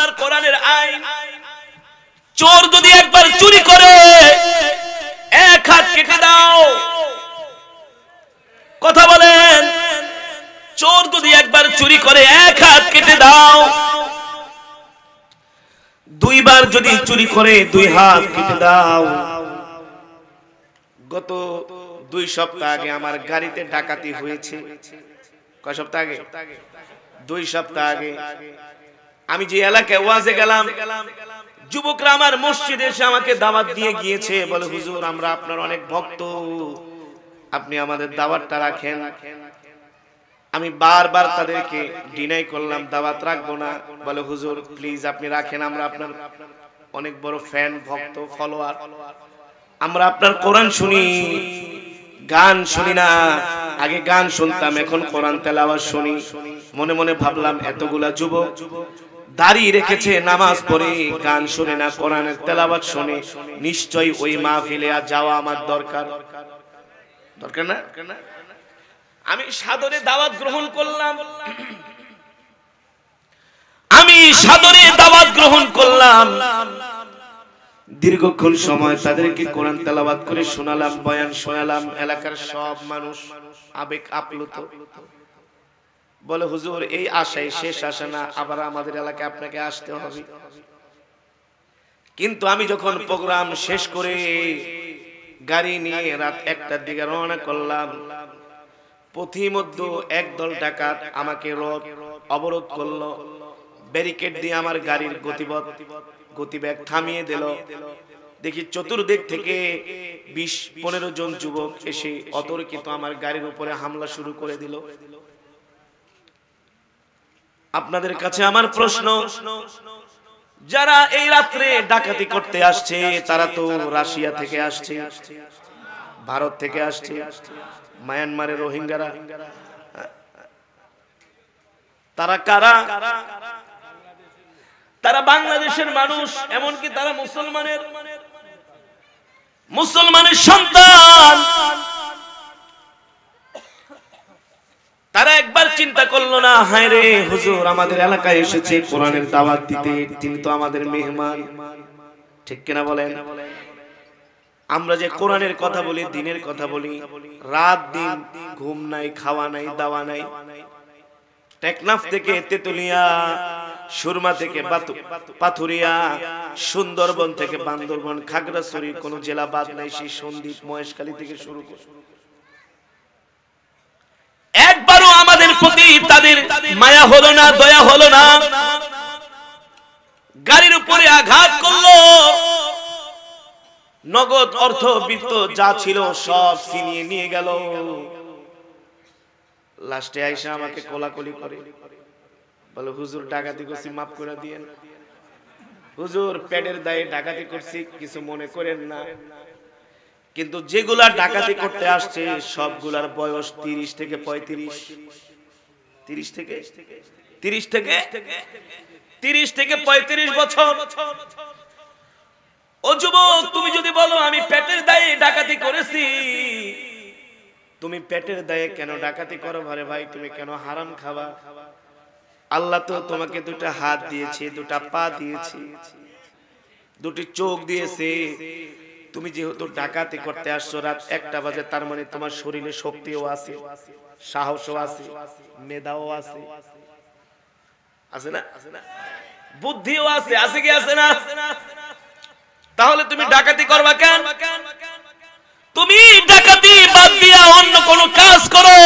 আল্লাহর কোরআনের আইন চোর যদি একবার চুরি করে এক হাত কেটে দাও কথা বলেন চোর যদি একবার চুরি করে এক হাত কেটে দাও দুইবার যদি চুরি করে দুই হাত কেটে দাও গত দুই সপ্তাহ আগে আমার গাড়িতে ডাকাতি হয়েছে কয় সপ্তাহ আগে দুই সপ্তাহ আগে আমি যে এলাকায় ওয়াজে গেলাম যুবকরা আমার মসজিদে এসে আমাকে দাওয়াত দিয়ে গিয়েছে বলে হুজুর আমরা আপনার অনেক ভক্ত আপনি আমাদের দাওয়াতটা রাখেন আমি বারবার তাদেরকে ডিনাই করলাম দাওয়াত রাখবো না বলে হুজুর প্লিজ আপনি রাখেন আমরা আপনার অনেক বড় ফ্যান ভক্ত ফলোয়ার আমরা আপনার কোরআন শুনি গান শুনি না আগে গান শুনতাম এখন কোরআন তেলাওয়াত শুনি মনে মনে ভাবলাম এতগুলা যুবক দাঁড়িয়ে রেখেছে নামাজ পড়ে গান শুনে না কোরআনের তেলাবাদ শুনে নিশ্চয়ই ওই মাহফিলে আর যাওয়া আমার দরকার দরকার না আমি সাদরে দাওয়াত গ্রহণ করলাম আমি সাদরে দাওয়াত গ্রহণ করলাম দীর্ঘক্ষণ সময় তাদেরকে কোরআন তেলাবাদ করে শোনালাম বয়ান শোনালাম এলাকার সব মানুষ আবেগ আপ্লুত বলে হুজুর এই আশাই শেষ আসে না আবার আমাদের এলাকায় আপনাকে আসতে হবে কিন্তু আমি যখন প্রোগ্রাম শেষ করে গাড়ি নিয়ে রাত একটার দিকে রওনা করলাম পথিমধ্যে একদল ডাকাত আমাকে রোধ অবরোধ করলো ব্যারিকেড দিয়ে আমার গাড়ির গতিপথ গতিবেগ থামিয়ে দিল দেখি চতুর্দিক থেকে বিশ পনেরো জন যুবক এসে অতর্কিত আমার গাড়ির উপরে হামলা শুরু করে দিল আপনাদের কাছে আমার প্রশ্ন যারা এই রাত্রে ডাকাতি করতে আসছে তারা তো রাশিয়া থেকে আসছে ভারত থেকে আসছে মায়ানমারের রোহিঙ্গারা তারা কারা তারা বাংলাদেশের মানুষ এমনকি তারা মুসলমানের মুসলমানের সন্তান একবার চিন্তা করলো না হায় রে হুজুর আমাদের এলাকায় এসেছে কোরআনের দাওয়াত দিতে তিনি তো আমাদের মেহমান ঠিক কিনা বলেন আমরা যে কোরআনের কথা বলি দিনের কথা বলি রাত দিন ঘুম নাই খাওয়া নাই দাওয়া নাই টেকনাফ থেকে তেতুলিয়া সুরমা থেকে পাথুরিয়া সুন্দরবন থেকে বান্দরবন খাগড়াছড়ি কোন জেলা বাদ নাই সেই সন্দীপ মহেশখালী থেকে শুরু করে একবারও আমাদের প্রতি তাদের মায়া হলো না দয়া হলো না গাড়ির উপরে আঘাত করলো নগদ অর্থ বৃত্ত যা ছিল সব ছিনিয়ে নিয়ে গেল লাস্টে আইসে আমাকে কোলাকুলি করে বলে হুজুর ডাকাতি করছি মাফ করে দিয়েন হুজুর প্যাডের দায়ে ডাকাতি করছি কিছু মনে করেন না কিন্তু যেগুলা ডাকাতি করতে আসছে সবগুলার বয়স তিরিশ থেকে পঁয়ত্রিশ তিরিশ থেকে তিরিশ থেকে তিরিশ থেকে পঁয়ত্রিশ বছর ও যুবক তুমি যদি বলো আমি পেটের দায়ে ডাকাতি করেছি তুমি পেটের দায়ে কেন ডাকাতি করো ভারে ভাই তুমি কেন হারাম খাবা আল্লাহ তো তোমাকে দুটা হাত দিয়েছে দুটা পা দিয়েছে দুটি চোখ দিয়েছে তুমি যেহেতু ডাকাতি করতে আসছো রাত একটা বাজে তার মানে তোমার শরীরে শক্তিও আছে সাহসও আছে মেধাও আছে আছে না বুদ্ধিও আছে আছে কি আছে না তাহলে তুমি ডাকাতি করবা কেন তুমি ডাকাতি বাদ দিয়া অন্য কোন কাজ করো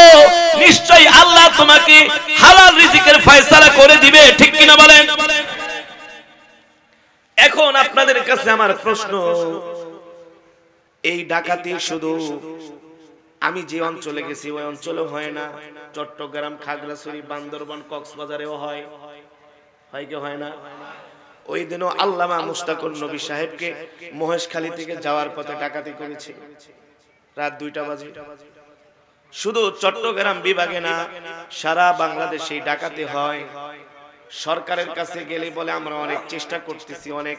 নিশ্চয়ই আল্লাহ তোমাকে হালাল রিজিকের ফয়সালা করে দিবে ঠিক কিনা বলেন এখন আপনাদের কাছে আমার প্রশ্ন এই ডাকাতি শুধু আমি যে অঞ্চলে গেছি ওই অঞ্চলে হয় না চট্টগ্রাম খাগড়াছড়ি বান্দরবান কক্সবাজারেও হয় হয় কি হয় না ওই দিনও আল্লামা মুস্তাকুর নবী সাহেবকে মহেশখালী থেকে যাওয়ার পথে ডাকাতি করেছে রাত দুইটা বাজে শুধু চট্টগ্রাম বিভাগে না সারা বাংলাদেশে ডাকাতি হয় সরকারের কাছে গেলে বলে আমরা অনেক চেষ্টা করতেছি অনেক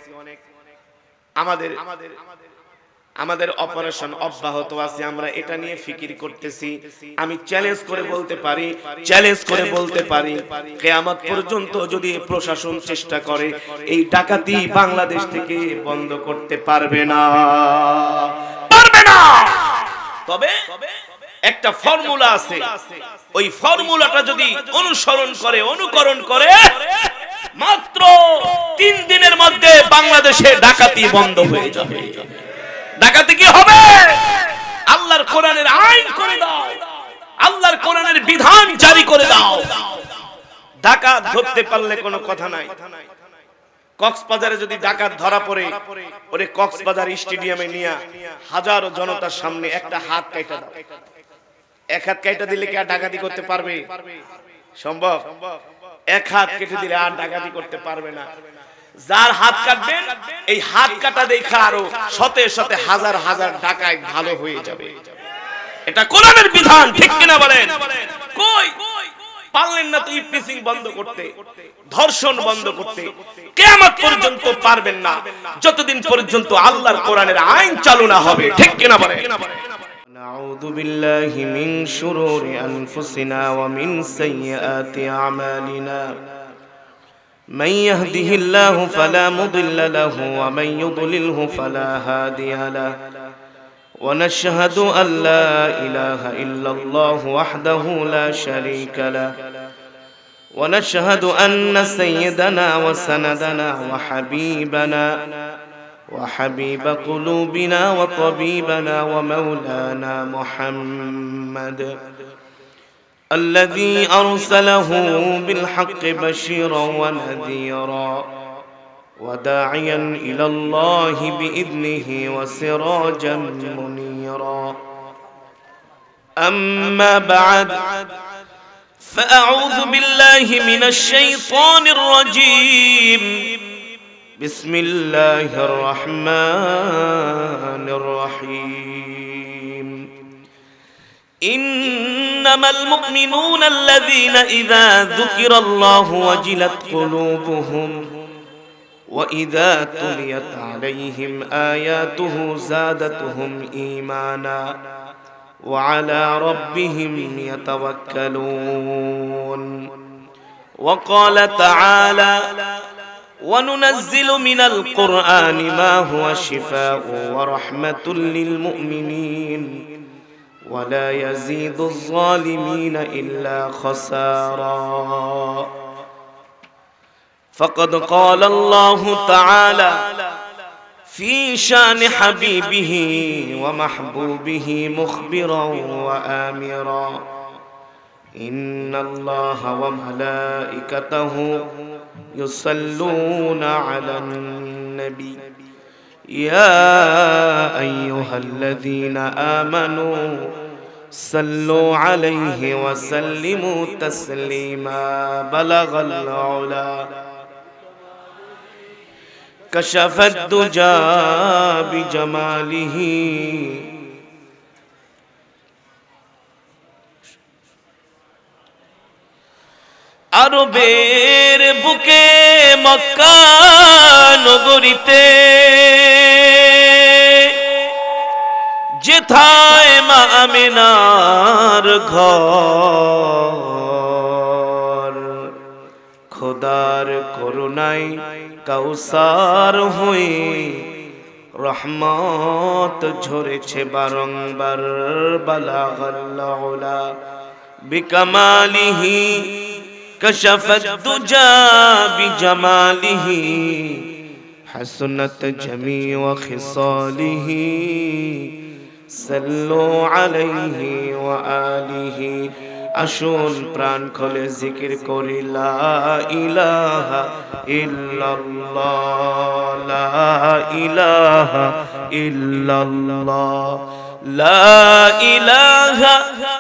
আমাদের আমাদের আমাদের অপারেশন অব্যাহত আছে আমরা এটা নিয়ে ফিকির করতেছি আমি চ্যালেঞ্জ করে বলতে পারি চ্যালেঞ্জ করে বলতে পারি কেয়ামত পর্যন্ত যদি প্রশাসন চেষ্টা করে এই ডাকাতি বাংলাদেশ থেকে বন্ধ করতে পারবে না পারবে না তবে একটা ফর্মুলা আছে ওই ফর্মুলাটা যদি অনুসরণ করে অনুকরণ করে মাত্র তিন দিনের মধ্যে বাংলাদেশে ডাকাতি বন্ধ হয়ে যাবে ডাকাতি কি হবে আল্লাহর কোরআনের আইন করে দাও আল্লাহর কোরআনের বিধান জারি করে দাও ডাকাত ধরতে পারলে কোনো কথা নাই কক্সবাজারে যদি ডাকাত ধরা পড়ে ওরে কক্সবাজার স্টেডিয়ামে নিয়ে হাজারো জনতার সামনে একটা হাত কাইটা দাও এক হাত কাইটা দিলে কি আর ডাকাতি করতে পারবে সম্ভব এক হাত কেটে দিলে আর ডাকাতি করতে পারবে না যার হাত কাটবেন এই হাত কাটা দেখা আরো শতে শতে হাজার হাজার টাকায় ভালো হয়ে যাবে এটা কোরআনের বিধান ঠিক কিনা বলেন কই পারলেন না তো ইফটিসিং বন্ধ করতে ধর্ষণ বন্ধ করতে কেয়ামত পর্যন্ত পারবেন না যতদিন পর্যন্ত আল্লাহর কোরআনের আইন চালু না হবে ঠিক কিনা বলেন نعوذ بالله من شرور أنفسنا ومن سيئات أعمالنا من يهده الله فلا مضل له ومن يضلله فلا هادي له ونشهد أن لا إله إلا الله وحده لا شريك له ونشهد أن سيدنا وسندنا وحبيبنا وحبيب قلوبنا وطبيبنا ومولانا محمد الذي ارسله بالحق بشيرا ونذيرا وداعيا الى الله باذنه وسراجا منيرا اما بعد فاعوذ بالله من الشيطان الرجيم بسم الله الرحمن الرحيم إن إنما المؤمنون الذين إذا ذكر الله وجلت قلوبهم وإذا تليت عليهم آياته زادتهم إيمانا وعلى ربهم يتوكلون وقال تعالى وننزل من القرآن ما هو شفاء ورحمة للمؤمنين ولا يزيد الظالمين الا خسارا فقد قال الله تعالى في شان حبيبه ومحبوبه مخبرا وامرا ان الله وملائكته يصلون على النبي يا ايها الذين امنوا صلوا عليه وسلموا تسليما بلغ العلا كشف الدجى بجماله আরবের বুকে মক্কা নগরীতে যেথায় মা আমিনার ঘর খোদার করুণাই কাউসার হয়ে রহমত ঝরেছে বারংবার বালা বিকামালিহী كشف الدجى بجماله حسنت جميع خصاله صلوا عليه وآله أشون بران كل ذكر كور لا إله إلا الله لا إله إلا الله لا إله إلا الله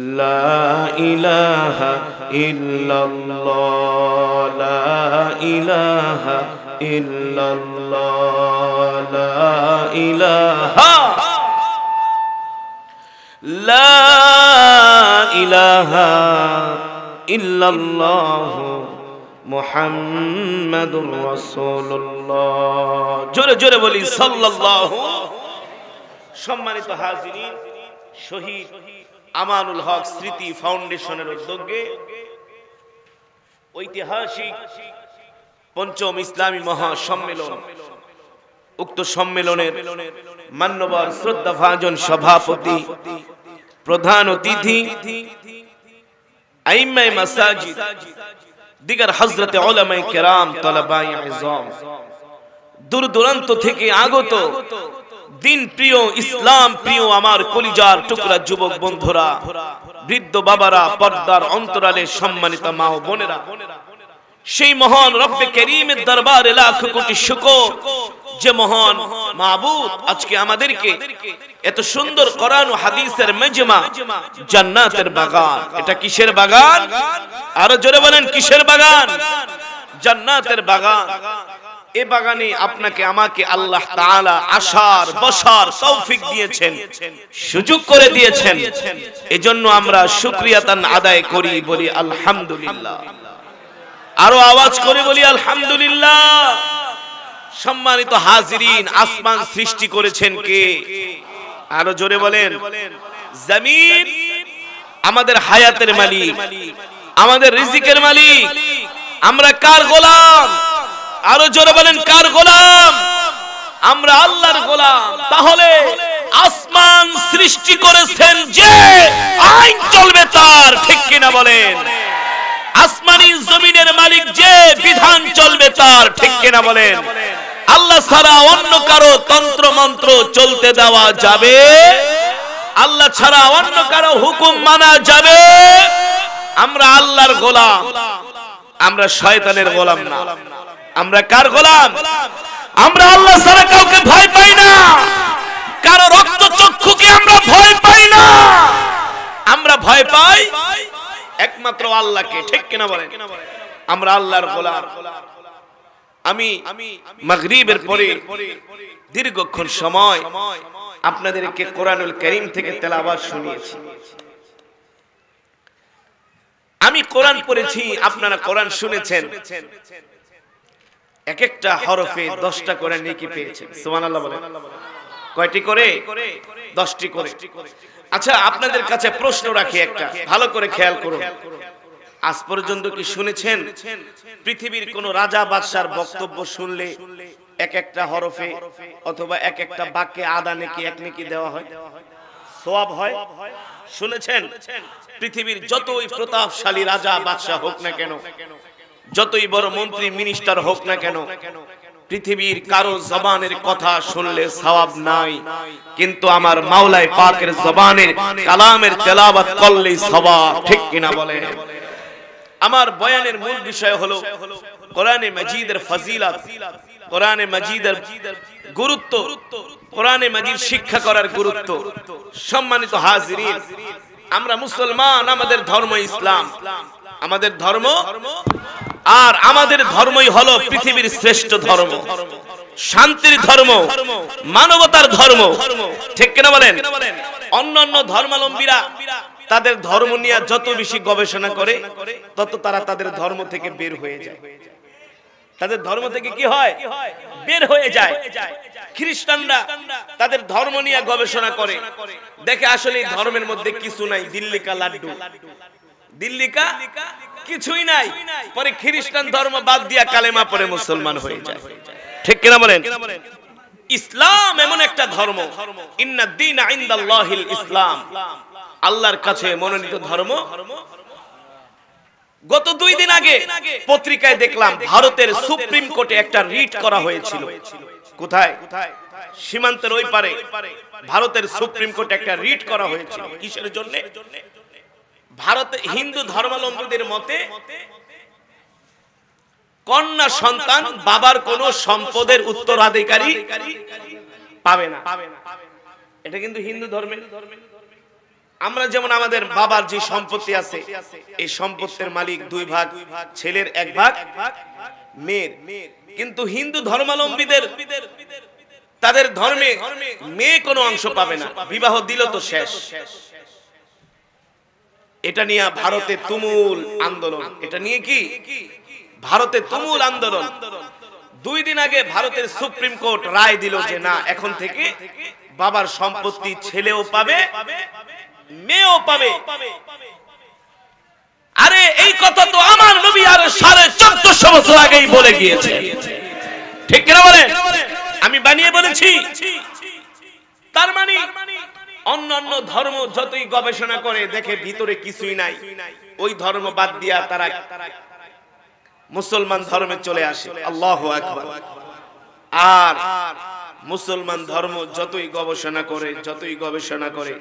لا إله إلا الله لا إله إلا الله لا إله لا إله إلا الله محمد رسول الله জোরে জোরে বলি সাল্লাল্লাহু সম্মানিত হাজিরিন শহীদ আমানুল হক স্মৃতি ফাউন্ডেশনের উদ্যোগে ঐতিহাসিক পঞ্চম ইসলামী মহাসম্মেলন উক্ত সম্মেলনের মান্যবর শ্রদ্ধা ভাজন সভাপতি প্রধান অতিথি আইমাই মাসাজিদ দিগার হজরতে ওলামাই কেরাম তলাবাই আজম দূর দূরান্ত থেকে আগত দিন প্রিয় ইসলাম প্রিয় আমার কলিজার টুকরা যুবক বন্ধুরা বৃদ্ধ বাবারা পর্দার অন্তরালে সম্মানিত মা বোনেরা সেই মহান রব্বে করিমের দরবারে লাখ কোটি শুকর যে মহান মাহবুদ আজকে আমাদেরকে এত সুন্দর কোরআন ও হাদিসের মেজমা জান্নাতের বাগান এটা কিসের বাগান আরো জোরে বলেন কিসের বাগান জান্নাতের বাগান এ বাগানে আপনাকে আমাকে আল্লাহ তাআলা আসার বসার সৌফিক দিয়েছেন সুযোগ করে দিয়েছেন এজন্য আমরা শুকরিয়াতান আদায় করি বলি আলহামদুলিল্লাহ আরো আওয়াজ করে বলি আলহামদুলিল্লাহ সম্মানিত হাজিরিন আসমান সৃষ্টি করেছেন কে আরো জোরে বলেন জমিন আমাদের হায়াতের মালিক আমাদের রিজিকের মালিক আমরা কার গোলাম আরো জোরে বলেন কার গোলাম আমরা আল্লাহর গোলাম তাহলে আসমান সৃষ্টি করেছেন যে আইন চলবে তার ঠিক কিনা বলেন আসমানি জমিনের মালিক যে বিধান চলবে তার ঠিক কিনা বলেন আল্লাহ ছাড়া অন্য কারো তন্ত্র মন্ত্র চলতে দেওয়া যাবে আল্লাহ ছাড়া অন্য কারো হুকুম মানা যাবে আমরা আল্লাহর গোলাম আমরা শয়তানের গোলাম না আমরা কার গোলাম আমরা আল্লাহ সারা কাউকে ভয় পাই না কারো রক্ত চক্ষুকে আমরা ভয় পাই না আমরা ভয় পাই একমাত্র আল্লাহকে ঠিক কিনা বলে আমরা আল্লাহর গোলাম আমি মাগরিবের পরে দীর্ঘক্ষণ সময় আপনাদেরকে কোরআনুল করিম থেকে তেলাওয়াত শুনিয়েছি আমি কোরআন পড়েছি আপনারা কোরআন শুনেছেন এক একটা হরফে দশটা করে নেকি পেয়েছে বলে কয়টি করে দশটি করে আচ্ছা, আচ্ছা আপনাদের কাছে প্রশ্ন রাখি একটা ভালো করে খেয়াল করুন আজ পর্যন্ত কি শুনেছেন পৃথিবীর কোন রাজা বাদশার বক্তব্য শুনলে এক একটা হরফে অথবা এক একটা বাক্যে আদা নেকি এক নেকি দেওয়া হয় সোয়াব হয় শুনেছেন পৃথিবীর যতই প্রতাপশালী রাজা বাদশাহ হোক না কেন যতই বড় মন্ত্রী মিনিস্টার হোক না কেন পৃথিবীর কারো জবানের কথা শুনলে সবাব নাই কিন্তু আমার মাওলায় পাকের জবানের কালামের তেলাওয়াত করলেই সবাব ঠিক কিনা বলে আমার বয়ানের মূল বিষয় হলো কোরআনে মজিদের ফজিলত কোরআনে মজিদের গুরুত্ব কোরআনে মজিদ শিক্ষা করার গুরুত্ব সম্মানিত হাজিরিন আমরা মুসলমান আমাদের ধর্ম ইসলাম আমাদের ধর্ম আর আমাদের ধর্মই হলো পৃথিবীর শ্রেষ্ঠ ধর্ম শান্তির ধর্ম মানবতার ধর্ম ঠিক কিনা বলেন অন্য অন্য ধর্মালম্বীরা তাদের ধর্ম নিয়ে যত বেশি গবেষণা করে তত তারা তাদের ধর্ম থেকে বের হয়ে যায় তাদের ধর্ম থেকে কি হয় বের হয়ে যায় খ্রিস্টানরা তাদের ধর্ম নিয়ে গবেষণা করে দেখে আসলে ধর্মের মধ্যে কিছু নাই দিল্লিকা লাড্ডু দিল্লিকা কিছুই নাই পরে খ্রিস্টান ধর্ম বাদ দিয়া কালেমা পরে মুসলমান হয়ে যায় ঠিক কিনা বলেন ইসলাম এমন একটা ধর্ম ইন্না দিন আইন্দাল্লাহিল ইসলাম আল্লাহর কাছে মনোনীত ধর্ম গত দুই দিন আগে পত্রিকায় দেখলাম ভারতের সুপ্রিম কোর্টে একটা রিট করা হয়েছিল কোথায় সীমান্তের ওই পারে ভারতের সুপ্রিম কোর্টে একটা রিট করা হয়েছিল কিসের জন্য ভারত হিন্দু ধর্মালম্বীদের মতে কন্যা সন্তান বাবার কোন সম্পদের উত্তরাধিকারী পাবে না এটা কিন্তু হিন্দু ধর্মে আমরা যেমন আমাদের বাবার যে সম্পত্তি আছে এই সম্পত্তির মালিক দুই ভাগ ছেলের এক ভাগ মেয়ের কিন্তু হিন্দু ধর্মালম্বীদের তাদের ধর্মে মেয়ে কোনো অংশ পাবে না বিবাহ দিল তো শেষ এটা নিয়ে ভারতে তুমুল আন্দোলন এটা নিয়ে কি ভারতে তুমুল আন্দোলন দুই দিন আগে ভারতের সুপ্রিম কোর্ট রায় দিল যে না এখন থেকে বাবার সম্পত্তি ছেলেও পাবে মেয়েও পাবে আরে এই কথা তো আমার নবী আর সাড়ে চোদ্দশো বছর আগেই বলে গিয়েছে ঠিক কিনা বলে আমি বানিয়ে বলেছি তার মানে অন্যান্য ধর্ম যতই গবেষণা করে দেখে ভিতরে কিছুই নাই ওই ধর্ম বাদ দিয়া তারা মুসলমান ধর্মে চলে আসে আল্লাহ আর মুসলমান ধর্ম যতই গবেষণা করে যতই গবেষণা করে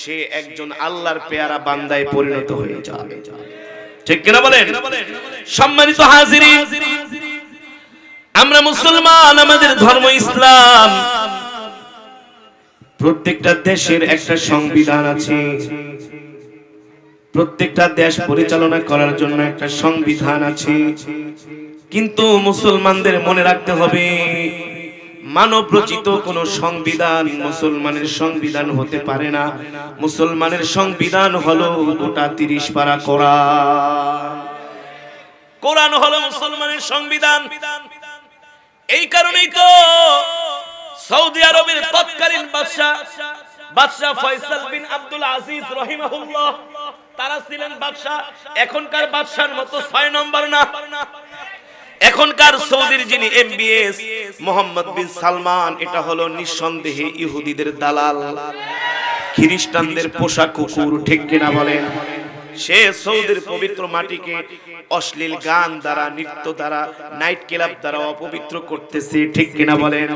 সে একজন আল্লাহর পেয়ারা বান্দায় পরিণত হয়ে যাবে ঠিক কিনা বলেন সম্মানিত হাজির আমরা মুসলমান আমাদের ধর্ম ইসলাম প্রত্যেকটা দেশের একটা সংবিধান আছে প্রত্যেকটা দেশ পরিচালনা করার জন্য একটা সংবিধান আছে কিন্তু মুসলমানদের মনে রাখতে হবে মানব রচিত কোন সংবিধান মুসলমানের সংবিধান হতে পারে না মুসলমানের সংবিধান হলো গোটা তিরিশ পারা করা কোরআন হলো মুসলমানের সংবিধান এই কারণেই তো সৌদি আরবের তৎকালীন বাদশাহ বাদশাহ ফয়সাল বিন আব্দুল আজিজ রহিমাহুল্লাহ তারা ছিলেন বাদশাহ এখনকার বাদশার মতো ছয় নম্বর না এখনকার সৌদির যিনি এমবিএস মোহাম্মদ বিন সালমান এটা হলো নিঃসন্দেহে ইহুদিদের দালাল খ্রিস্টানদের পোশাক কুকুর ঠিক কিনা বলেন সে সৌদির পবিত্র মাটিকে অশ্লীল গান দ্বারা নৃত্য দ্বারা নাইট ক্লাব দ্বারা অপবিত্র করতেছে ঠিক কিনা বলেন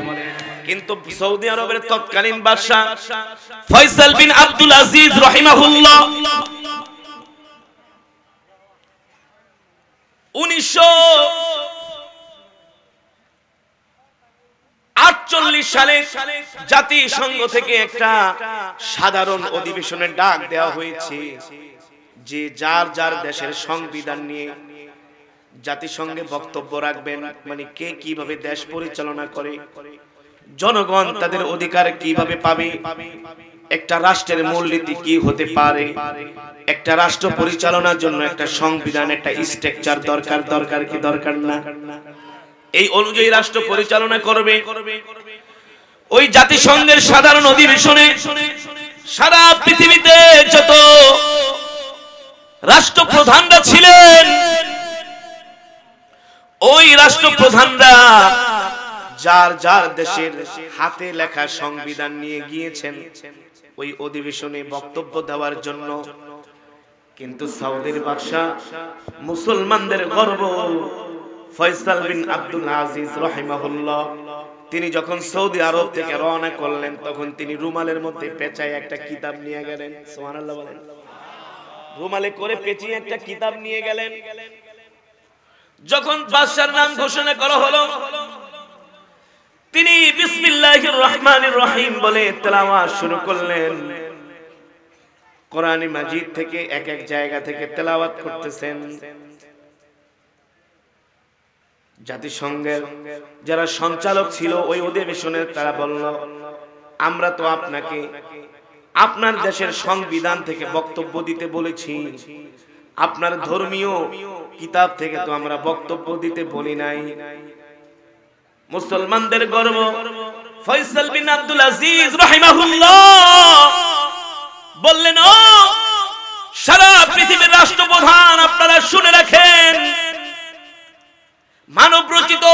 কিন্তু সৌদি আরবের তৎকালীন বাদশাহ ফয়সাল বিন আব্দুল আজিজ রহিমাহুল্লাহ জাতিসংঘ থেকে একটা সাধারণ অধিবেশনের ডাক দেওয়া হয়েছে যে যার যার দেশের সংবিধান নিয়ে জাতিসংঘে বক্তব্য রাখবেন মানে কে কিভাবে দেশ পরিচালনা করে জনগণ তাদের অধিকার কিভাবে পাবে একটা রাষ্ট্রের মূলনীতি কি হতে পারে একটা রাষ্ট্র পরিচালনার জন্য একটা সংবিধান একটা স্ট্রাকচার দরকার দরকার কি দরকার না এই অনুযায়ী রাষ্ট্র পরিচালনা করবে ওই জাতিসংঘের সাধারণ অধিবেশনে সারা পৃথিবীতে যত রাষ্ট্রপ্রধানরা ছিলেন ওই রাষ্ট্রপ্রধানরা যার যার দেশের হাতে লেখা সংবিধান নিয়ে গিয়েছেন ওই অধিবেশনে বক্তব্য দেওয়ার জন্য কিন্তু সৌদির বাদশা মুসলমানদের গর্ব ফয়সাল বিন আব্দুল আজিজ রহিমাহুল্লাহ তিনি যখন সৌদি আরব থেকে রওনা করলেন তখন তিনি রুমালের মধ্যে পেঁচায় একটা কিতাব নিয়ে গেলেন সোহানাল্লাহ বলেন রুমালে করে পেঁচিয়ে একটা কিতাব নিয়ে গেলেন যখন বাদশার নাম ঘোষণা করা হলো তিনি বিসমিল্লাহ রহমান রহিম বলে তেলাওয়াত শুরু করলেন কোরআন মাজিদ থেকে এক এক জায়গা থেকে তেলাওয়াত করতেছেন জাতিসংঘের যারা সঞ্চালক ছিল ওই অধিবেশনের তারা বলল আমরা তো আপনাকে আপনার দেশের সংবিধান থেকে বক্তব্য দিতে বলেছি আপনার ধর্মীয় কিতাব থেকে তো আমরা বক্তব্য দিতে বলি নাই মুসলমানদের গর্ব ফয়সাল বিন আব্দুল আজিজ রাহিমাহুল্লাহ বললেন ও সারা পৃথিবীর রাষ্ট্রপ্রধান আপনারা শুনে রাখেন মানব রচিত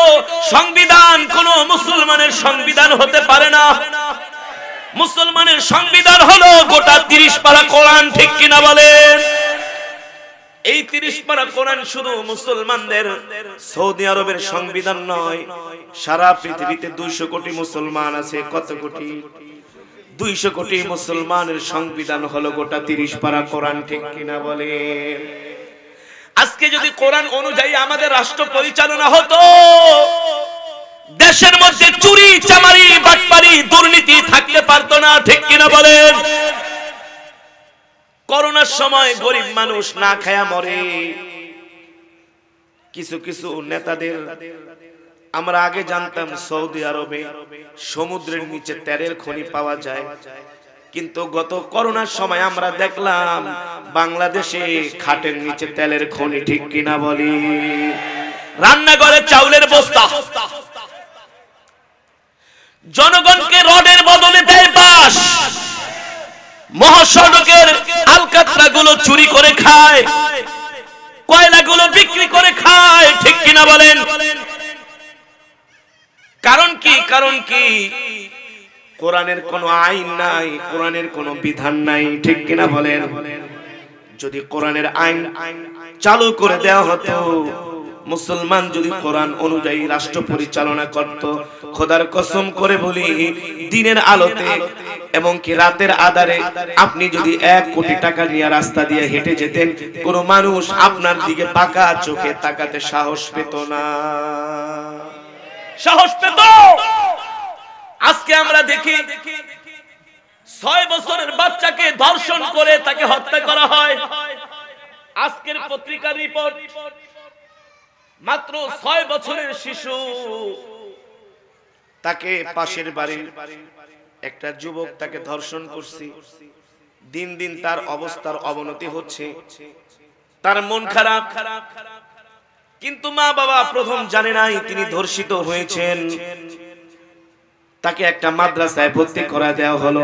সংবিধান কোন মুসলমানের সংবিধান হতে পারে না মুসলমানের সংবিধান হলো গোটা তিরিশ পারা কোরআন ঠিক কিনা বলেন এই তিরিশ পারা কোরআন শুধু মুসলমানদের সৌদি আরবের সংবিধান নয় সারা পৃথিবীতে দুইশো কোটি মুসলমান আছে কত কোটি দুইশো কোটি মুসলমানের সংবিধান হলো গোটা তিরিশ পারা কোরআন ঠিক কিনা বলে আজকে যদি কোরআন অনুযায়ী আমাদের রাষ্ট্র পরিচালনা হতো দেশের মধ্যে চুরি চামারি বাটপারি দুর্নীতি থাকতে পারত না ঠিক কিনা বলেন করোনার সময় গরিব মানুষ না খায়া মরে কিছু কিছু নেতাদের আমরা আগে জানতাম সৌদি আরবে সমুদ্রের নিচে তেরের খনি পাওয়া যায় কিন্তু গত করোনার সময় আমরা দেখলাম বাংলাদেশে খাটের নিচে তেলের খনি ঠিক কিনা বলি রান্নাঘরে চাউলের বস্তা জনগণকে রডের বদলে দেয় বাস মহাসড়কের আলকাতরা গুলো চুরি করে খায় কয়লাগুলো বিক্রি করে খায় ঠিক কিনা বলেন কারণ কি কারণ কি কোরআনের কোন আইন নাই কোরআনের কোন বিধান নাই ঠিক কিনা বলেন যদি কোরআনের আইন চালু করে দেওয়া হতো মুসলমান যদি কোরআন অনুযায়ী রাষ্ট্র পরিচালনা করত খোদার কসম করে বলি দিনের আলোতে এবং কি রাতের আধারে আপনি যদি এক কোটি টাকা নিয়ে রাস্তা দিয়ে হেঁটে যেতেন কোন মানুষ আপনার দিকে পাকা চোখে তাকাতে সাহস পেত না সাহস পেত আজকে আমরা দেখি ছয় বছরের বাচ্চাকে ধর্ষণ করে তাকে হত্যা করা হয় আজকের পত্রিকার রিপোর্ট মাত্র ছয় বছরের শিশু তাকে পাশের বাড়ির একটা যুবক তাকে ধর্ষণ করছি দিন দিন তার অবস্থার অবনতি হচ্ছে তার মন খারাপ কিন্তু মা বাবা প্রথম জানে নাই তিনি ধর্ষিত হয়েছেন তাকে একটা মাদ্রাসায় ভর্তি করা দেওয়া হলো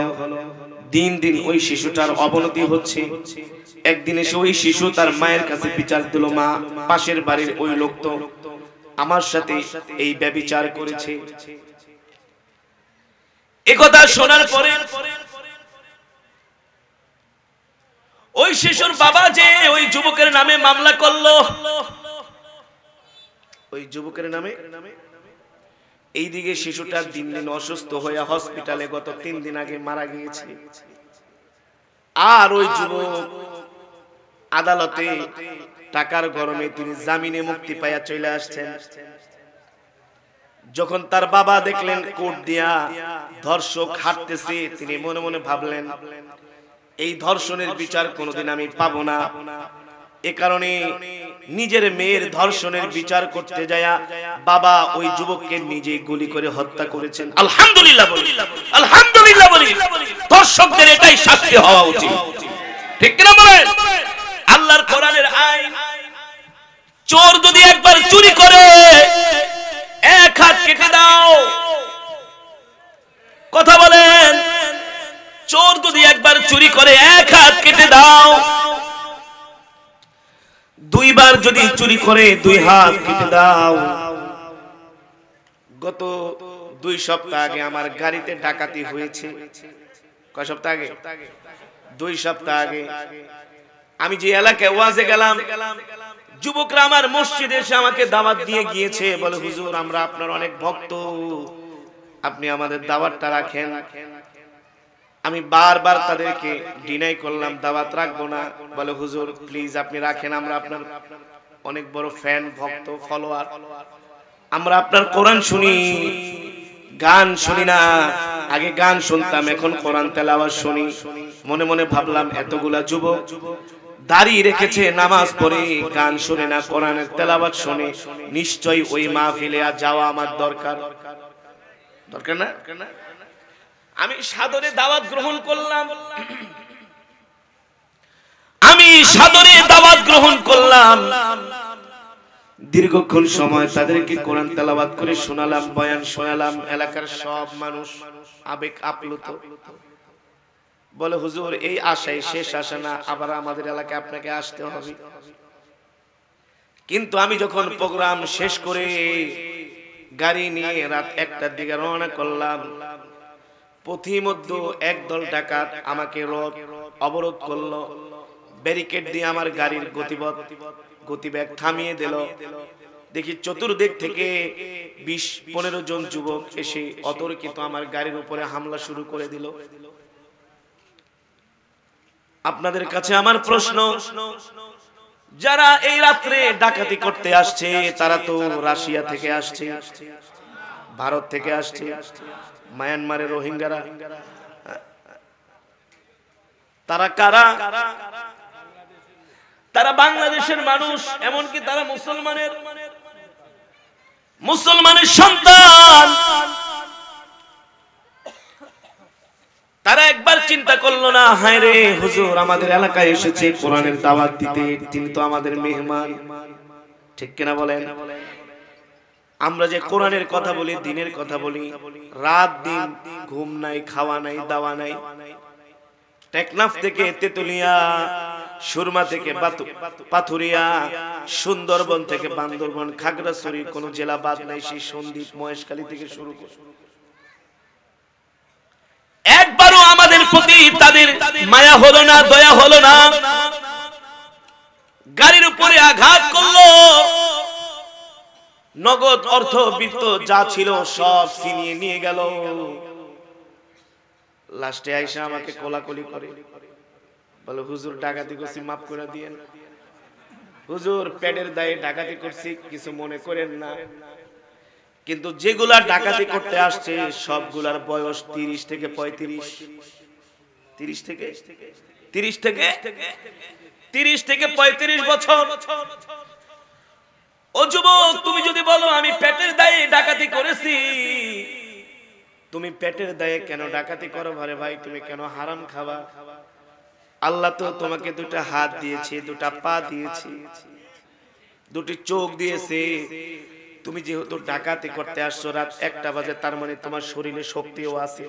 দিন দিন ওই শিশুটার অবনতি হচ্ছে একদিন এসে ওই শিশু তার মায়ের কাছে বিচার দিল মা পাশের বাড়ির ওই লোক তো আমার সাথে এই ব্যবচার করেছে একথা শোনার পরে ওই শিশুর বাবা যে ওই যুবকের নামে মামলা করলো ওই যুবকের নামে এইদিকে শিশুটা দিন দিন অসুস্থ হয়ে হসপিটালে গত তিন দিন আগে মারা গিয়েছে আর ওই যুবক আদালতে টাকার গরমে তিনি জামিনে মুক্তি পাইয়া চলে আসছেন যখন তার বাবা দেখলেন কোর্ট দিয়া ধর্ষক হাঁটতেছে তিনি মনে মনে ভাবলেন এই ধর্ষণের বিচার কোনোদিন আমি পাবো না এ কারণে নিজের মেয়ের ধর্ষণের বিচার করতে যায়া বাবা ওই যুবককে নিজে গুলি করে হত্যা করেছেন আলহামদুলিল্লাহ বলি আলহামদুলিল্লাহ বলি ধর্ষকদের এটাই শাস্তি হওয়া উচিত ঠিক কিনা বলেন আল্লাহর কোরআনের আইন চোর যদি একবার চুরি করে এক হাত কেটে দাও কথা বলেন চোর যদি একবার চুরি করে এক হাত কেটে দাও দুইবার যদি চুরি করে দুই হাত কেটে দাও গত দুই সপ্তাহ আগে আমার গাড়িতে ডাকাতি হয়েছে কয় সপ্তাহ আগে দুই সপ্তাহ আগে আমি যে এলাকায় ওয়াজে গেলাম যুবকরা আমার মসজিদে এসে আমাকে দাওয়াত দিয়ে গিয়েছে বলে হুজুর আমরা আপনার অনেক ভক্ত আপনি আমাদের দাওয়াতটা রাখেন আমি বারবার তাদেরকে ডিনাই করলাম দাওয়াত রাখবো না বলে হুজুর প্লিজ আপনি রাখেন আমরা আপনার অনেক বড় ফ্যান ভক্ত ফলোয়ার আমরা আপনার কোরআন শুনি গান শুনি না আগে গান শুনতাম এখন কোরআন তেলাওয়াত শুনি মনে মনে ভাবলাম এতগুলা যুবক দাঁড়িয়ে রেখেছে নামাজ পড়ে গান শুনে না কোরআনের তেলাবাদ শুনে নিশ্চয়ই ওই মাহফিলে আর যাওয়া আমার দরকার দরকার না আমি সাদরে দাওয়াত গ্রহণ করলাম আমি সাদরে দাওয়াত গ্রহণ করলাম দীর্ঘক্ষণ সময় তাদেরকে কোরআন তেলাবাদ করে শোনালাম বয়ান শোনালাম এলাকার সব মানুষ আবেগ আপ্লুত বলে হুজুর এই আশাই শেষ আসে না আবার আমাদের এলাকায় আপনাকে আসতে হবে কিন্তু আমি যখন প্রোগ্রাম শেষ করে গাড়ি নিয়ে রাত একটার দিকে রওনা করলাম পথিমধ্যে একদল ডাকাত আমাকে রোধ অবরোধ করলো ব্যারিকেড দিয়ে আমার গাড়ির গতিপথ গতিবেগ থামিয়ে দিল দেখি চতুর্দিক থেকে বিশ পনেরো জন যুবক এসে অতর্কিত আমার গাড়ির উপরে হামলা শুরু করে দিল আপনাদের কাছে আমার প্রশ্ন যারা এই রাত্রে ডাকাতি করতে আসছে তারা তো রাশিয়া থেকে আসছে ভারত থেকে আসছে মায়ানমারের রোহিঙ্গারা তারা কারা তারা বাংলাদেশের মানুষ এমনকি তারা মুসলমানের মুসলমানের সন্তান তারা একবার চিন্তা করলো না হায় রে হুজুর আমাদের এলাকায় এসেছে কোরআনের দাওয়াত দিতে তিনি তো আমাদের মেহমান ঠিক কিনা বলেন আমরা যে কোরআনের কথা বলি দিনের কথা বলি রাত দিন ঘুম নাই খাওয়া নাই দাওয়া নাই টেকনাফ থেকে তেতুলিয়া সুরমা থেকে পাথুরিয়া সুন্দরবন থেকে বান্দরবন খাগড়াছড়ি কোন জেলা বাদ নাই সেই সন্দীপ মহেশখালী থেকে শুরু করে একবারও আমাদের প্রতি তাদের মায়া হলো না দয়া হলো না গাড়ির উপরে আঘাত করলো নগদ অর্থ বৃত্ত যা ছিল সব ছিনিয়ে নিয়ে গেল লাস্টে আইসে আমাকে কোলাকুলি করে বলে হুজুর ডাকাতি করছি মাফ করে দিয়ে হুজুর প্যাডের দায়ে ডাকাতি করছি কিছু মনে করেন না কিন্তু যেগুলা ডাকাতি করতে আসছে সবগুলার বয়স তিরিশ থেকে পঁয়ত্রিশ তিরিশ থেকে তিরিশ থেকে তিরিশ থেকে পঁয়ত্রিশ বছর ও যুবক তুমি যদি বলো আমি পেটের দায়ে ডাকাতি করেছি তুমি পেটের দায়ে কেন ডাকাতি করো ভারে ভাই তুমি কেন হারাম খাবা আল্লাহ তো তোমাকে দুটা হাত দিয়েছে দুটা পা দিয়েছে দুটি চোখ দিয়েছে তুমি যেহেতু ডাকাতি করতে আসছো রাত একটা বাজে তার মানে তোমার শরীরে শক্তিও আছে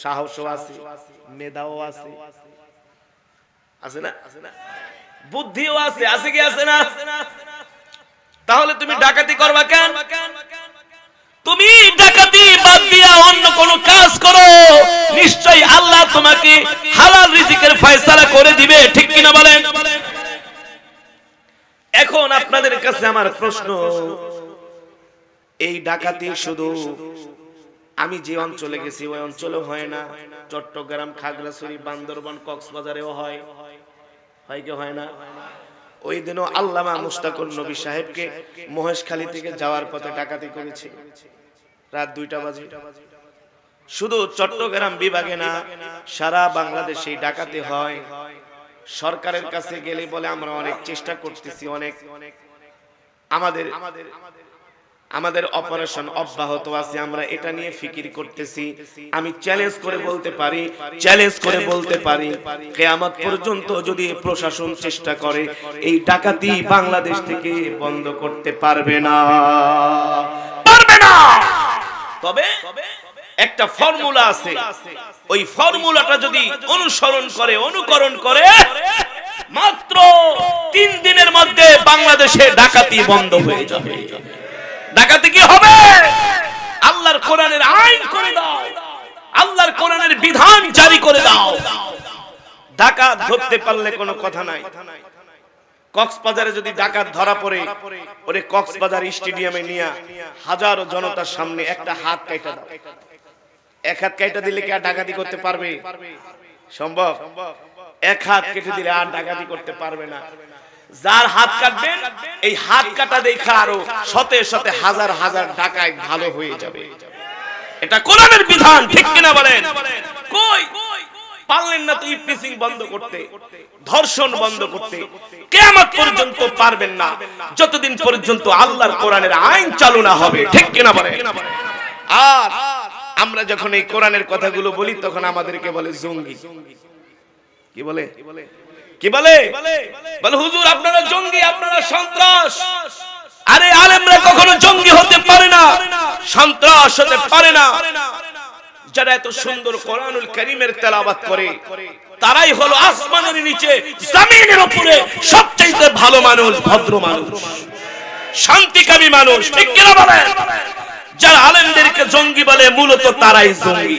সাহসও আছে মেধাও আছে আছে না বুদ্ধিও আছে আছে কি আছে না তাহলে তুমি ডাকাতি করবা কেন তুমি ডাকাতি বাদ দিয়া অন্য কোন কাজ করো নিশ্চয়ই আল্লাহ তোমাকে হালাল রিজিকের ফয়সালা করে দিবে ঠিক কিনা বলেন এখন আপনাদের কাছে আমার প্রশ্ন এই ডাকাতি শুধু আমি যে অঞ্চলে গেছি ওই অঞ্চলে হয় না চট্টগ্রাম খাগড়াছড়ি বান্দরবান কক্সবাজারেও হয় হয় কি হয় না ওই দিনও আল্লামা মুস্তাকুর নবী সাহেবকে মহেশখালী থেকে যাওয়ার পথে ডাকাতি করেছে রাত দুইটা বাজে শুধু চট্টগ্রাম বিভাগে না সারা বাংলাদেশে ডাকাতি হয় সরকারের কাছে গেলে বলে আমরা অনেক চেষ্টা করতেছি অনেক আমাদের আমাদের আমাদের অপারেশন অব্যাহত আছে আমরা এটা নিয়ে ফিকির করতেছি আমি চ্যালেঞ্জ করে বলতে পারি চ্যালেঞ্জ করে বলতে পারি কেয়ামত পর্যন্ত যদি প্রশাসন চেষ্টা করে এই ডাকাতি বাংলাদেশ থেকে বন্ধ করতে পারবে না পারবে না তবে একটা ফর্মুলা আছে ওই ফর্মুলাটা যদি অনুসরণ করে অনুকরণ করে মাত্র তিন দিনের মধ্যে বাংলাদেশে ডাকাতি বন্ধ হয়ে যাবে ডাকাতি কি হবে আল্লাহর কোরআনের আইন করে দাও আল্লাহর কোরআনের বিধান জারি করে দাও ডাকাত ধরতে পারলে কোনো কথা নাই কক্সবাজারে যদি ডাকাত ধরা পড়ে ওরে কক্সবাজার স্টেডিয়ামে নিয়ে হাজারো জনতার সামনে একটা হাত কাইটা দাও এক হাত কাইটা দিলে কি আর ডাকাতি করতে পারবে সম্ভব এক হাত কেটে দিলে আর ডাকাতি করতে পারবে না যার হাত কাটবেন এই হাত কাটা দেখা আরো শতে শতে হাজার হাজার টাকায় ভালো হয়ে যাবে এটা কোরআনের বিধান ঠিক কিনা বলেন কই পারলেন না তো ইফটিসিং বন্ধ করতে ধর্ষণ বন্ধ করতে কেয়ামত পর্যন্ত পারবেন না যতদিন পর্যন্ত আল্লাহর কোরআনের আইন চালু না হবে ঠিক কিনা বলেন আর আমরা যখন এই কোরআনের কথাগুলো বলি তখন আমাদেরকে বলে জঙ্গি কি বলে কি বলে বলে হুজুর আপনারা জঙ্গি আপনারা সন্ত্রাস আরে আলেমরা কখনো জঙ্গি হতে পারে না সন্ত্রাস হতে পারে না যারা এত সুন্দর কোরআনুল করিমের তেলাবাত করে তারাই হলো আসমানের নিচে জমিনের উপরে সবচেয়ে ভালো মানুষ ভদ্র মানুষ শান্তিকামী মানুষ ঠিক কিনা বলে যারা আলেমদেরকে জঙ্গি বলে মূলত তারাই জঙ্গি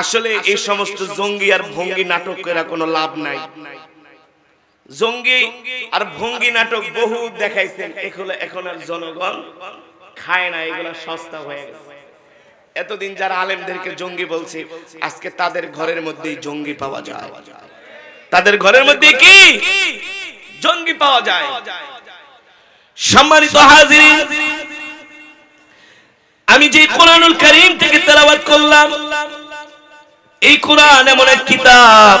আসলে এই সমস্ত জঙ্গি আর ভঙ্গি নাটক কোনো লাভ নাই জঙ্গি আর ভঙ্গি নাটক বহু দেখাইছেন এগুলো এখন আর জনগণ খায় না এগুলো সস্তা হয়ে গেছে এতদিন যারা আলেমদেরকে জঙ্গি বলছি আজকে তাদের ঘরের মধ্যেই জঙ্গি পাওয়া যায় তাদের ঘরের মধ্যে কি জঙ্গি পাওয়া যায় সম্মানিত হাজির আমি যে কোরআনুল করিম থেকে তেলাওয়াত করলাম এই কোরআন এমন এক কিতাব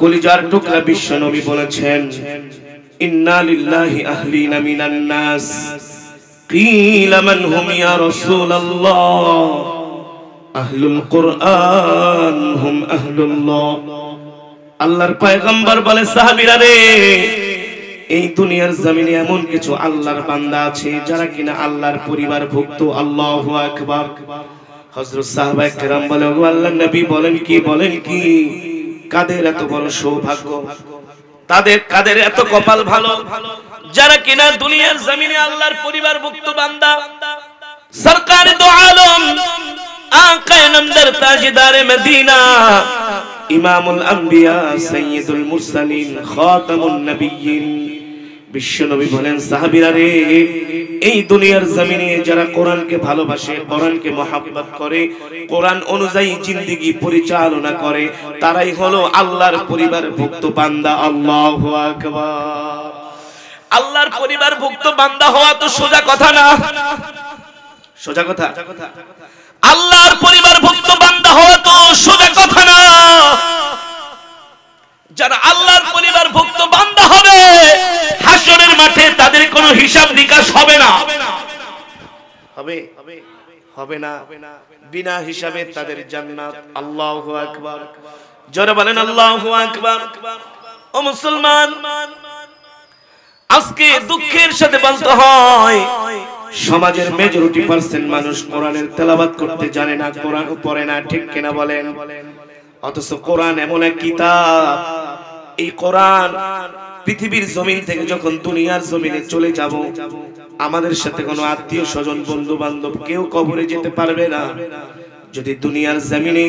কলিজার টুকরা বিশ্ব নবী বলেছেন ইন্না লিল্লাহি আহলিনা মিনান নাস قيل من هم يا رسول الله أهل القرآن هم আল্লাহর পয়গম্বর বলে সাহাবীরা রে এই দুনিয়ার জমিনে এমন কিছু আল্লাহর বান্দা আছে যারা কিনা আল্লাহর পরিবার ভুক্ত আল্লাহ আকবার হযরত সাহাবা কেরাম বলে আল্লাহর নবী বলেন কি বলেন কি কাদের এত বড় সৌভাগ্য তাদের কাদের এত কপাল ভালো যারা কিনা দুনিয়ার জমিনে আল্লাহর পরিবার ভুক্ত বান্দা সরকার তো আলম ইমামুল আম্বিয়া সৈয়দুল মুরসালিন খতমুল নবীন বিশ্বনবী বলেন সাহাবিরা রে এই দুনিয়ার জমিনে যারা কোরআনকে ভালোবাসে কোরআনকে মহাব্বত করে কোরআন অনুযায়ী জিন্দগি পরিচালনা করে তারাই হলো আল্লাহর পরিবার ভুক্ত বান্দা আল্লাহু আকবার আল্লাহর পরিবার ভুক্ত বান্দা হওয়া তো সোজা কথা না সোজা কথা আল্লাহর পরিবার ভুক্ত বান্দা হওয়া তো সোজা কথা না যারা আল্লাহর পরিবার হাসরের মাঠে তাদের কোন হিসাব নিকাশ হবে না হবে হবে না বিনা হিসাবে তাদের জান্নাত আল্লাহ আকবর জোরে বলেন আল্লাহ আকবর ও মুসলমান আজকে দুঃখের সাথে বলতে হয় সমাজের মেজরিটি পার্সেন্ট মানুষ কোরআনের তেলাবাদ করতে জানে না কোরআন পড়ে না ঠিক কিনা বলেন অথচ কোরআন এমন এক কিতাব এই কোরআন পৃথিবীর জমিন থেকে যখন দুনিয়ার জমিনে চলে যাব আমাদের সাথে কোনো আত্মীয় স্বজন বন্ধু বান্ধব কেউ কবরে যেতে পারবে না যদি দুনিয়ার জমিনে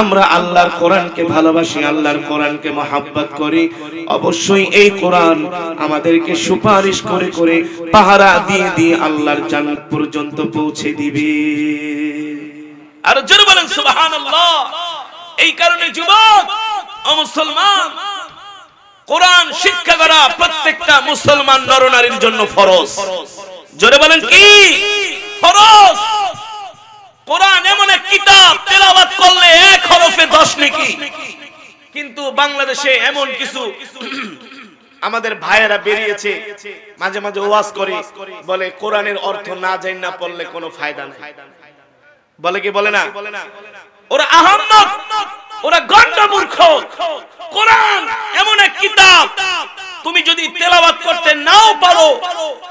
আমরা আল্লাহর কোরআনকে ভালোবাসি আল্লাহর কোরআনকে মহাব্বত করি অবশ্যই এই কোরআন আমাদেরকে সুপারিশ করে করে পাহারা দিয়ে দিয়ে আল্লাহর জান পর্যন্ত পৌঁছে দিবে আর জোর বলেন সুবহানাল্লাহ এই কারণে যুবক ও মুসলমান কোরআন শিক্ষা করা প্রত্যেকটা মুসলমান নরনারীর জন্য ফরজ জোরে বলেন কি ফরজ কোরআন এমন এক কিতাব তেলাওয়াত করলে এক হরফে দশ নেকি কিন্তু বাংলাদেশে এমন কিছু আমাদের ভাইয়েরা বেরিয়েছে মাঝে মাঝে ওয়াজ করে বলে কোরআনের অর্থ না জানি না পড়লে কোনো ফায়দা নাই বলে কি বলে না ওরা আহম্মদ ওরা গন্ড মূর্খ কোরআন এমন এক কিতাব তুমি যদি তেলাবাদ করতে নাও পারো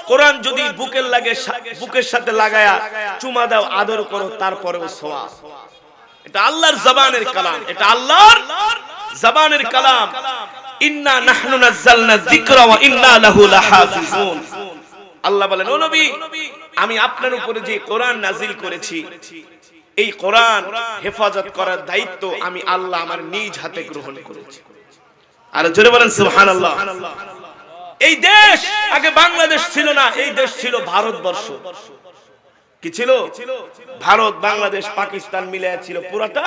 কোরআন যদি বুকের লাগে বুকের সাথে লাগায়া চুমা দাও আদর করো তারপরেও সোয়া এটা আল্লাহর জবানের কালাম এটা আল্লাহর জবানের কালাম ইন্না নাহনু নাযালনা যিকরা ওয়া ইন্না লাহু লাহাফিজুন আল্লাহ বলেন ও নবী আমি আপনার উপরে যে কোরআন নাজিল করেছি এই কোরআন হেফাজত করার দায়িত্ব আমি আল্লাহ আমার নিজ হাতে গ্রহণ করেছি আর জোরে বলেন সুহান আল্লাহ এই দেশ আগে বাংলাদেশ ছিল না এই দেশ ছিল ভারতবর্ষ কি ছিল ভারত বাংলাদেশ পাকিস্তান মিলে ছিল পুরাটা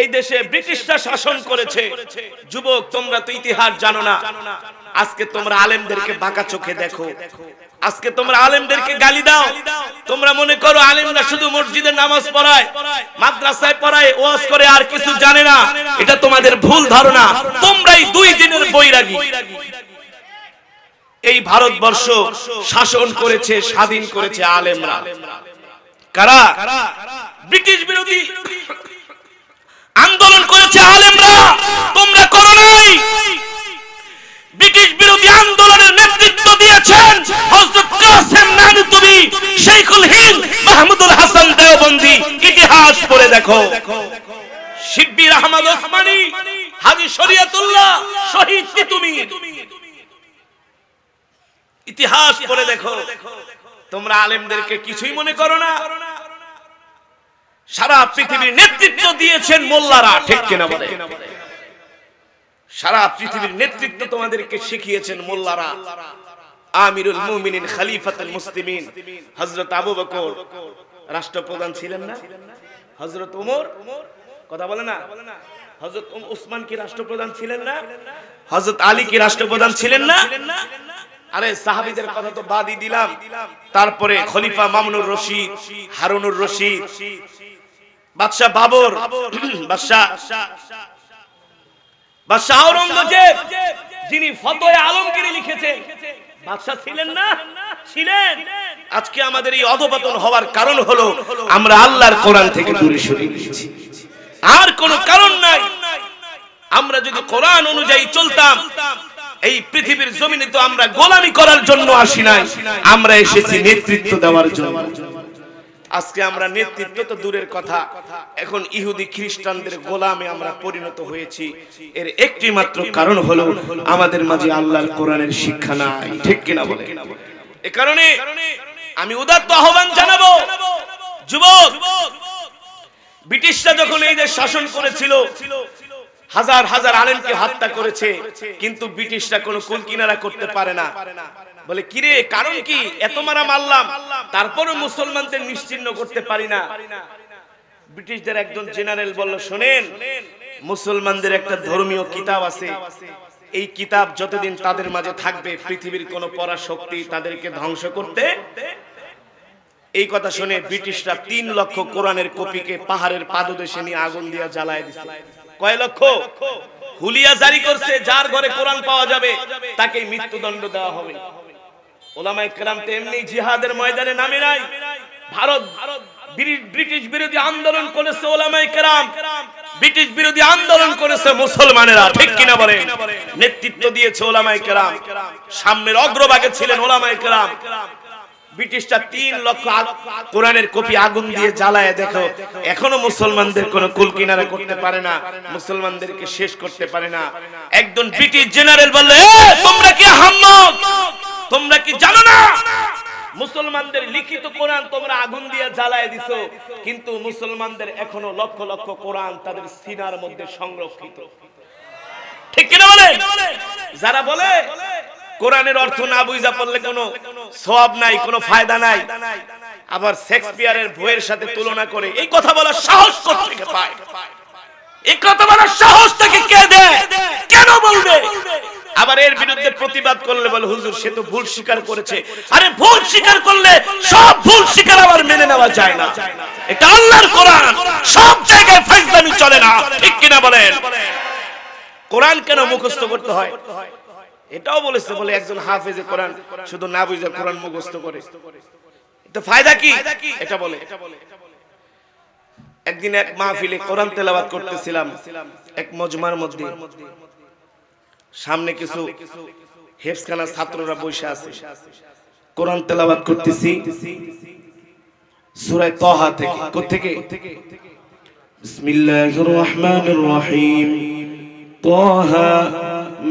এই দেশে ব্রিটিশরা শাসন করেছে যুবক তোমরা তো ইতিহাস জানো না আজকে তোমরা আলেমদেরকে বাঁকা চোখে দেখো আজকে তোমরা আলেমদেরকে গালি দাও তোমরা মনে করো আলেমরা শুধু মসজিদে নামাজ পড়ায় মাদ্রাসায় পড়ায় ওয়াজ করে আর কিছু জানে না এটা তোমাদের ভুল ধারণা তোমরাই দুই দিনের বৈরাগী এই ভারতবর্ষ শাসন করেছে স্বাধীন করেছে আলেমরা কারা ব্রিটিশ বিরোধী আন্দোলন করেছে আলেমরা তোমরা করো নাই ব্রিটিশ বিরোধী আন্দোলনের নেতৃত্ব করেছেন হযরত কাসেম নানুতুবি শাইখুল হিন্দ মাহমুদুল হাসান দেওবন্দি ইতিহাস পড়ে দেখো শিববির আহমদ ওসমানী হাজি শরিয়াতুল্লাহ শহীদ কি ইতিহাস পড়ে দেখো তোমরা আলেমদেরকে কিছুই মনে করো না সারা পৃথিবীর নেতৃত্ব দিয়েছেন মোল্লারা ঠিক কিনা বলে সারা পৃথিবীর নেতৃত্ব তোমাদেরকে শিখিয়েছেন মোল্লারা আমিরুল মুমিনিন খলিফাতুল মুসলিমিন হযরত আবু বকর রাষ্ট্রপ্রধান ছিলেন না হযরত ওমর কথা বলে না হযরত ওসমান কি রাষ্ট্রপ্রধান ছিলেন না হযরত আলী কি রাষ্ট্রপ্রধান ছিলেন না আরে সাহাবীদের কথা তো বাদই দিলাম তারপরে খলিফা মামুনুর রশিদ হারুনুর রশিদ বাদশাহ বাবর বাদশাহ বাদশাহ আওরঙ্গজেব যিনি ফতোয়া আলমগীরি লিখেছেন বাদশাহ ছিলেন না ছিলেন আজকে আমাদের এই অধপতন হওয়ার কারণ হলো আমরা আল্লাহর কোরআন থেকে দূরে সরে গেছি আর কোনো কারণ নাই আমরা যদি কোরআন অনুযায়ী চলতাম এই পৃথিবীর জমিনে তো আমরা গোলামি করার জন্য আসি নাই আমরা এসেছি নেতৃত্ব দেওয়ার জন্য আজকে আমরা নেতৃত্ব তো দূরের কথা এখন ইহুদি খ্রিস্টানদের গোলামে আমরা পরিণত হয়েছি এর একটি মাত্র কারণ হলো আমাদের মাঝে আল্লাহর কোরআনের শিক্ষা নাই ঠিক কিনা বলে এ কারণে আমি উদাত্ত আহ্বান জানাবো যুবক ব্রিটিশরা যখন এই দেশ শাসন করেছিল হাজার হাজার আলেমকে হত্যা করেছে কিন্তু ব্রিটিশরা কোনো কুল কিনারা করতে পারে না বলে কিরে কারণ কি এত মারা মারলাম তারপরে মুসলমানদের নিশ্চিন্ন করতে পারি না ব্রিটিশদের একজন জেনারেল বলল শোনেন মুসলমানদের একটা ধর্মীয় কিতাব আছে এই কিতাব যতদিন তাদের মাঝে থাকবে পৃথিবীর কোন পরা শক্তি তাদেরকে ধ্বংস করতে এই কথা শুনে ব্রিটিশরা তিন লক্ষ কোরআনের কপিকে পাহাড়ের পাদদেশে নিয়ে আগুন দিয়ে জ্বালায় দিচ্ছে কয় লক্ষ হুলিয়া জারি করছে যার ঘরে কোরআন পাওয়া যাবে তাকে মৃত্যুদণ্ড দেওয়া হবে ওলামায় কেরাম তেমনি জিহাদের ময়দানে নামে নাই ভারত ব্রিটিশ বিরোধী আন্দোলন করেছে ওলামায় কেরাম ব্রিটিশ বিরোধী আন্দোলন করেছে মুসলমানেরা ঠিক কিনা বলেন নেতৃত্ব দিয়েছে ওলামায় কেরাম সামনের অগ্রভাগে ছিলেন ওলামায় কেরাম ব্রিটিশটা তিন লক্ষ কোরআনের কপি আগুন দিয়ে জ্বালায় দেখো এখনো মুসলমানদের কোন কুল কিনারা করতে পারে না মুসলমানদেরকে শেষ করতে পারে না একজন ব্রিটিশ জেনারেল বললো তোমরা কি তোমরা কি জানো না মুসলমানদের লিখিত কোরআন তোমরা আগুন দিয়ে জ্বালায় দিছ কিন্তু মুসলমানদের এখনো লক্ষ লক্ষ কোরআন তাদের সিনার মধ্যে সংরক্ষিত ঠিক কিনা বলে যারা বলে কোরআনের অর্থ না বুঝা পড়লে কোনো সব নাই কোনো ফায়দা নাই আবার শেক্সপিয়ারের বইয়ের সাথে তুলনা করে এই কথা বলার সাহস করতে পায় তাকে আবার এর বিরুদ্ধে প্রতিবাদ করলে বলে সে তো ভুল স্বীকার করেছে আরে ভুল স্বীকার করলে সব ভুল স্বীকার আবার মেনে নেওয়া যায় না সব জায়গায় চলে না কোরআন কেন মুখস্থ করতে হয় এটাও বলেছে বলে একজন হাফেজে কোরআন শুধু না বুঝে কোরআন মুখস্থ করে তো ফায়দা কি এটা বলে একদিন এক মাহফিলে কোরআন তেলাবাত করতেছিলাম এক মজমার মধ্যে সামনে কিছু হেফসখানার ছাত্ররা বসে আছে কোরআন তেলাবাত করতেছি সূরা তাহা থেকে কোথেকে বিসমিল্লাহির রহমানির রহিম তাহা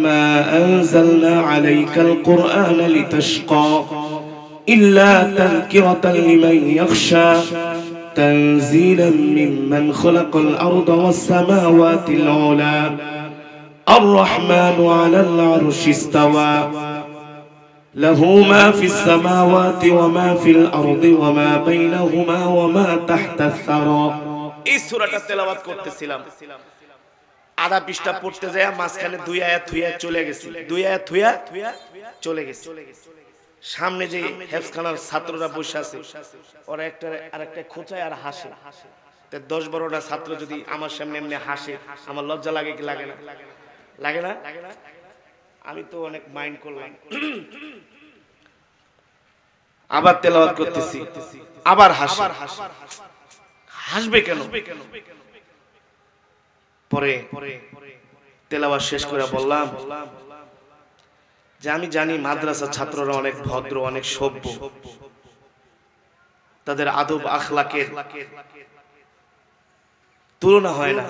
ما أنزلنا عليك القرآن لتشقى إلا تذكرة لمن يخشى تنزيلا ممن خلق الأرض والسماوات العلى الرحمن على العرش استوى له ما في السماوات وما في الأرض وما بينهما وما تحت الثرى এই সুরাটা তেলাওয়াত করতেছিলাম আধা পৃষ্ঠা পড়তে যায় মাঝখানে দুই আয়া থুইয়া চলে গেছে দুই আয়া থুইয়া চলে গেছে সামনে যে হেফখানার ছাত্ররা বসে আছে ওরা একটা আরেকটা খোঁচায় আর হাসে দশ বারোটা ছাত্র যদি আমার সামনে এমনি হাসে আমার লজ্জা লাগে কি লাগে না লাগে না আমি তো অনেক মাইন্ড করলাম আবার তেলাওয়াত করতেছি আবার হাসি হাসবে কেন পরে তেলাবাস শেষ করে বললাম যে আমি জানি মাদ্রাসা ছাত্ররা অনেক ভদ্র অনেক সভ্য তাদের আদব আখলাকের তুলনা হয় না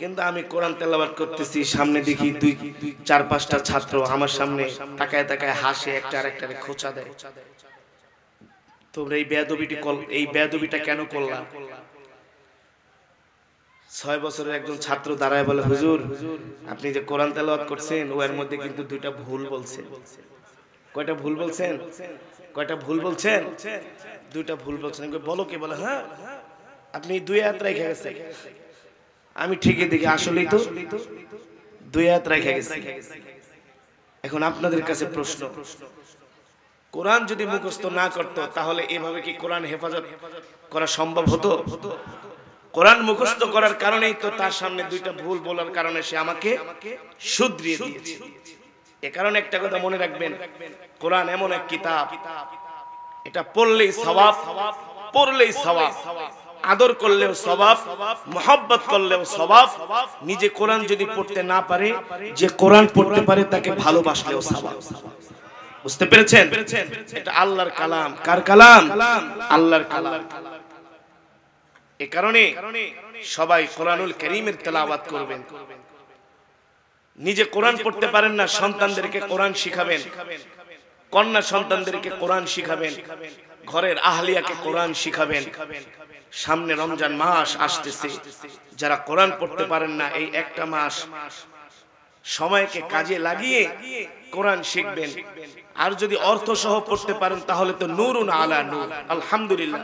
কিন্তু আমি কোরআন তেলাবাদ করতেছি সামনে দেখি দুই চার পাঁচটা ছাত্র আমার সামনে তাকায় তাকায় হাসে একটা আর একটা খোঁচা দেয় তোমরা এই বেদবিটি এই বেদবিটা কেন করলাম ছয় বছরের একজন ছাত্র দাঁড়ায় বলে হুজুর আপনি যে কোরআন তেলাওয়াত করছেন ওর মধ্যে কিন্তু দুইটা ভুল বলছেন কয়টা ভুল বলছেন কয়টা ভুল বলছেন দুইটা ভুল বলছেন বলো কে বলে হ্যাঁ আপনি দুই হাত রেখে গেছে আমি ঠিকই দেখি আসলেই তো দুই হাত রেখে গেছে এখন আপনাদের কাছে প্রশ্ন কোরআন যদি মুখস্থ না করত তাহলে এভাবে কি কোরআন হেফাজত করা সম্ভব হতো কোরআন মুখস্থ করার কারণেই তো তার সামনে দুইটা ভুল বলার কারণে সে আমাকে শুধরিয়ে দিয়েছে এ কারণে একটা কথা মনে রাখবেন কোরআন এমন এক কিতাব এটা পড়লেই সবাব পড়লেই সবাব আদর করলেও স্বভাব মোহাব্বত করলেও স্বভাব নিজে কোরআন যদি পড়তে না পারে যে কোরআন পড়তে পারে তাকে ভালোবাসলেও স্বভাব বুঝতে পেরেছেন এটা আল্লাহর কালাম কার কালাম আল্লাহর কালাম এ কারণে সবাই কোরআনুল করিমের তেলাওয়াত করবেন নিজে কোরআন পড়তে পারেন না সন্তানদেরকে কোরআন শিখাবেন কন্যা সন্তানদেরকে কোরআন শিখাবেন ঘরের আহলিয়াকে কোরআন শিখাবেন সামনে রমজান মাস আসতেছে যারা কোরআন পড়তে পারেন না এই একটা মাস সময়কে কাজে লাগিয়ে কোরআন শিখবেন আর যদি অর্থ সহ পড়তে পারেন তাহলে তো নুরুন আলা নূর আলহামদুলিল্লাহ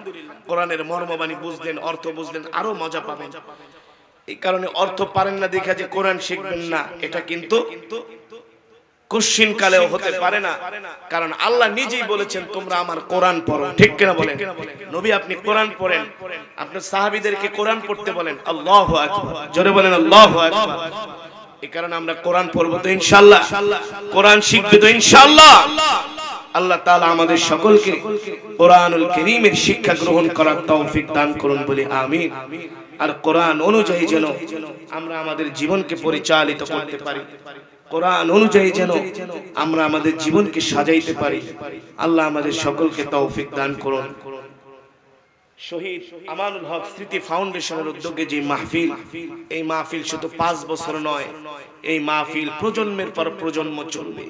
কোরআনের মর্মবাণী বুঝলেন অর্থ বুঝলেন আরো মজা পাবেন এই কারণে অর্থ পারেন না দেখা যে কোরআন শিখবেন না এটা কিন্তু কুশ্চিন হতে পারে না কারণ আল্লাহ নিজেই বলেছেন তোমরা আমার কোরআন পড়ো ঠিক কিনা বলেন নবী আপনি কোরআন পড়েন আপনার সাহাবিদেরকে কোরআন পড়তে বলেন আল্লাহ জোরে বলেন আল্লাহ আকবার কারণে আমরা কোরআন পড়বো তো ইনশাল্লাহ কোরআন শিখবে তো ইনশাল্লাহ আল্লাহ আমাদের সকলকে কোরআনুল শিক্ষা গ্রহণ করার তৌফিক দান করুন বলে আমি আর কোরআন অনুযায়ী যেন আমরা আমাদের জীবনকে পরিচালিত করতে পারি কোরআন অনুযায়ী যেন আমরা আমাদের জীবনকে সাজাইতে পারি আল্লাহ আমাদের সকলকে তৌফিক দান করুন শহীদ আমানুল হক স্মৃতি ফাউন্ডেশনের উদ্যোগে যে মাহফিল এই মাহফিল শুধু পাঁচ বছর নয় এই মাহফিল প্রজন্মের পর প্রজন্ম চলবে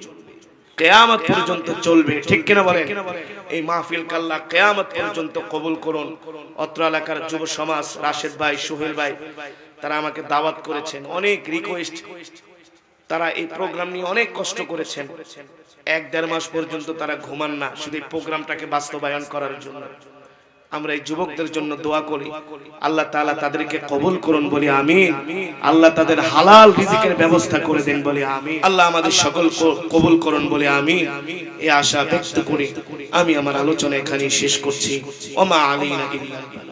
কেয়ামত পর্যন্ত চলবে ঠিক কিনা বলেন এই মাহফিল কাল্লা কেয়ামত পর্যন্ত কবুল করুন অত্র এলাকার যুব সমাজ রাশেদ ভাই সোহেল ভাই তারা আমাকে দাওয়াত করেছেন অনেক রিকোয়েস্ট তারা এই প্রোগ্রাম নিয়ে অনেক কষ্ট করেছেন এক দেড় মাস পর্যন্ত তারা ঘুমান না শুধু এই প্রোগ্রামটাকে বাস্তবায়ন করার জন্য আমরা এই যুবকদের জন্য দোয়া করি আল্লাহ তাআলা তাদেরকে কবুল করুন বলি আমিন আল্লাহ তাদের হালাল রিজিকের ব্যবস্থা করে দেন বলি আমিন আল্লাহ আমাদের সকল কবুল করুন বলি আমিন এই আশা ব্যক্ত করি আমি আমার আলোচনা এখানেই শেষ করছি ওমা আলাইনা ইল্লা